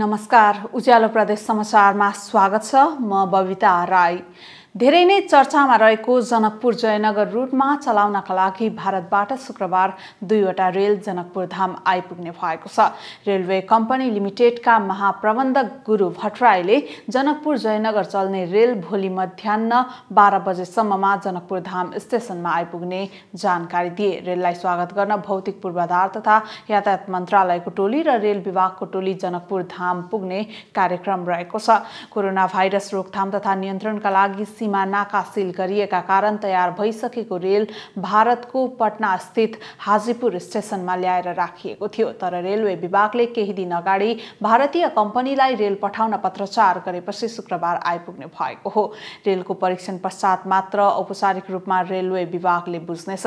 नमस्कार उज्यालो प्रदेश समाचारमा स्वागत छ म बबिता राई धेरै नै चर्चामा रहेको जनकपुर जयनगर रुटमा चलाउनका लागि भारतबाट शुक्रबार दुईवटा रेल जनकपुर धाम आइपुग्ने भएको छ रेलवे कम्पनी लिमिटेडका महाप्रबन्धक गुरु भट्टराईले जनकपुर जयनगर चल्ने रेल भोलि मध्याह बाह्र बजेसम्ममा जनकपुर धाम स्टेसनमा आइपुग्ने जानकारी दिए रेललाई स्वागत गर्न भौतिक पूर्वाधार तथा यातायात मन्त्रालयको टोली र रेल विभागको टोली जनकपुर धाम पुग्ने कार्यक्रम रहेको छ कोरोना भाइरस रोकथाम तथा नियन्त्रणका लागि सीमा नाका सिल गरिएका कारण तयार भइसकेको रेल भारतको पटना स्थित हाजीपुर स्टेसनमा ल्याएर राखिएको थियो तर रेलवे विभागले केही दिन अगाडि भारतीय कम्पनीलाई रेल पठाउन पत्रचार गरेपछि शुक्रबार आइपुग्ने भएको हो रेलको परीक्षण पश्चात मात्र औपचारिक रूपमा रेलवे विभागले बुझ्नेछ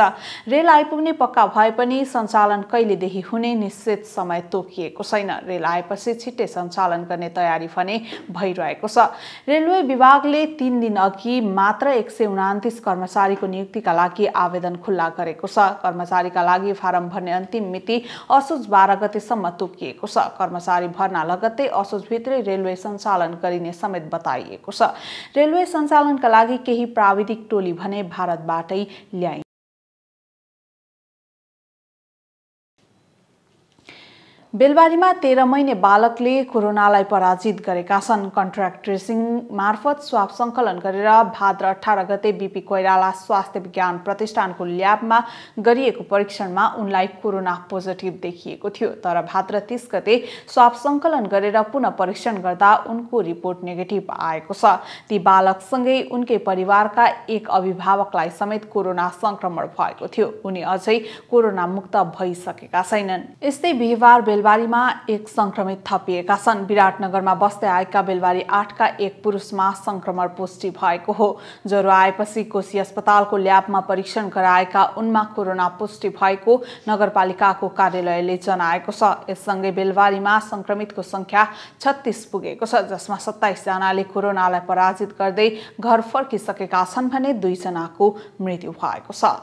रेल आइपुग्ने पक्का भए पनि सञ्चालन कहिलेदेखि हुने निश्चित समय तोकिएको छैन रेल आएपछि छिट्टै सञ्चालन गर्ने तयारी भने भइरहेको छ रेलवे विभागले तिन दिन अघि अघि मात्र एक सय उनातिस कर्मचारीको नियुक्तिका लागि आवेदन खुल्ला गरेको छ कर्मचारीका लागि फारम भर्ने अन्तिम मिति असोज बाह्र गतेसम्म तोकिएको छ कर्मचारी भर्ना लगत्तै असोजभित्रै रेलवे सञ्चालन गरिने समेत बताइएको छ रेलवे सञ्चालनका लागि केही प्राविधिक टोली भने भारतबाटै ल्याइ बेलबारीमा तेह्र महिने बालकले कोरोनालाई पराजित गरेका छन् कन्ट्र्याक्ट ट्रेसिङ मार्फत स्वाप सङ्कलन गरेर भाद्र अठार गते बिपी कोइराला स्वास्थ्य विज्ञान प्रतिष्ठानको ल्याबमा गरिएको परीक्षणमा उनलाई कोरोना पोजिटिभ देखिएको थियो तर भाद्र तिस गते स्वाप सङ्कलन गरेर पुनः परीक्षण गर्दा उनको रिपोर्ट नेगेटिभ आएको छ ती बालकसँगै उनकै परिवारका एक अभिभावकलाई समेत कोरोना सङ्क्रमण भएको थियो उनी अझै कोरोना मुक्त भइसकेका छैनन् यस्तै बिहिबार बेलबारीमा एक संक्रमित थपिएका छन् विराटनगरमा बस्दै आएका बेलबारी आठका एक पुरुषमा संक्रमण पुष्टि भएको हो ज्वरो आएपछि कोशी अस्पतालको ल्याबमा परीक्षण गराएका उनमा कोरोना पुष्टि भएको नगरपालिकाको कार्यालयले जनाएको छ यससँगै बेलबारीमा संक्रमितको सङ्ख्या छत्तिस पुगेको छ जसमा सत्ताइसजनाले कोरोनालाई पराजित गर्दै घर फर्किसकेका छन् भने दुईजनाको मृत्यु भएको छ